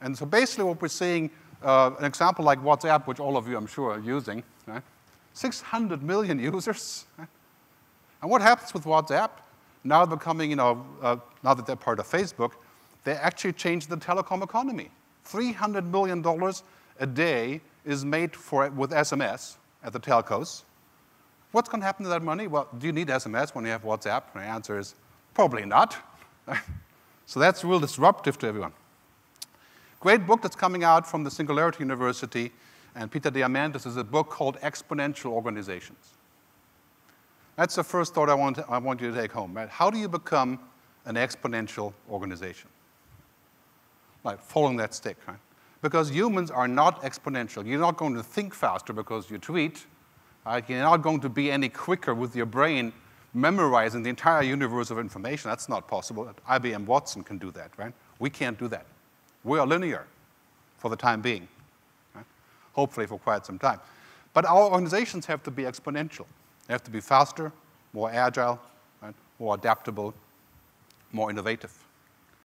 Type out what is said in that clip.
And so basically what we're seeing, uh, an example like WhatsApp, which all of you I'm sure are using, right? 600 million users. Right? And what happens with WhatsApp? Now becoming, you know, uh, now that they're part of Facebook, they actually changed the telecom economy. $300 million a day is made for, with SMS at the telcos. What's going to happen to that money? Well, do you need SMS when you have WhatsApp? The answer is probably not. so that's real disruptive to everyone great book that's coming out from the Singularity University and Peter Diamandis is a book called Exponential Organizations. That's the first thought I want, I want you to take home. Right? How do you become an exponential organization? Like following that stick, right? Because humans are not exponential. You're not going to think faster because you tweet. Right? You're not going to be any quicker with your brain memorizing the entire universe of information. That's not possible. IBM Watson can do that, right? We can't do that. We are linear for the time being, right? hopefully for quite some time. But our organizations have to be exponential. They have to be faster, more agile, right? more adaptable, more innovative.